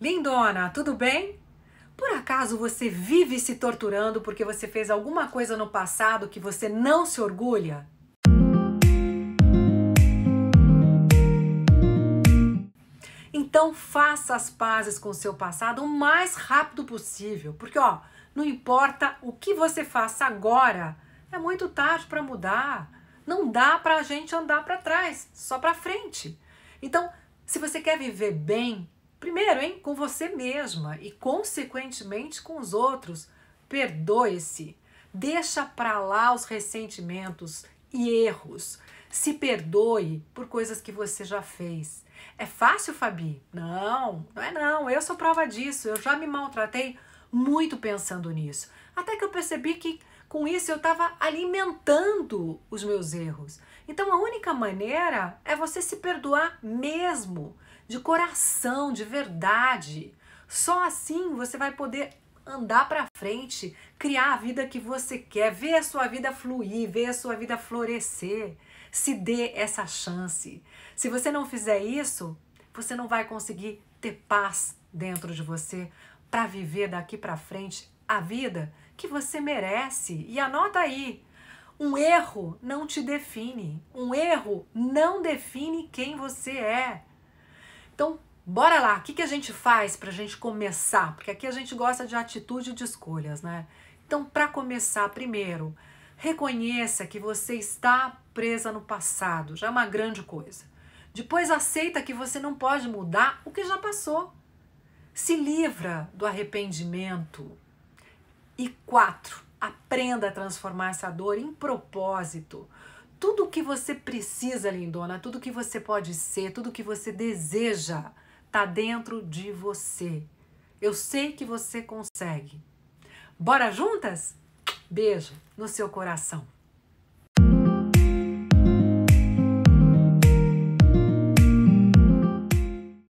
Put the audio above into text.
Lindona, tudo bem? Por acaso você vive se torturando porque você fez alguma coisa no passado que você não se orgulha? Então faça as pazes com o seu passado o mais rápido possível, porque ó, não importa o que você faça agora, é muito tarde para mudar. Não dá para a gente andar para trás, só para frente. Então, se você quer viver bem, Primeiro, hein, com você mesma e consequentemente com os outros. Perdoe-se. Deixa para lá os ressentimentos e erros. Se perdoe por coisas que você já fez. É fácil, Fabi? Não, não é não. Eu sou prova disso. Eu já me maltratei muito pensando nisso. Até que eu percebi que com isso eu estava alimentando os meus erros. Então a única maneira é você se perdoar mesmo de coração, de verdade. Só assim você vai poder andar para frente, criar a vida que você quer, ver a sua vida fluir, ver a sua vida florescer. Se dê essa chance. Se você não fizer isso, você não vai conseguir ter paz dentro de você para viver daqui para frente a vida que você merece. E anota aí, um erro não te define. Um erro não define quem você é. Então, bora lá. O que, que a gente faz para a gente começar? Porque aqui a gente gosta de atitude e de escolhas, né? Então, para começar, primeiro, reconheça que você está presa no passado, já é uma grande coisa. Depois, aceita que você não pode mudar o que já passou. Se livra do arrependimento. E quatro, aprenda a transformar essa dor em propósito tudo o que você precisa, lindona, tudo o que você pode ser, tudo o que você deseja, tá dentro de você. Eu sei que você consegue. Bora juntas? Beijo no seu coração.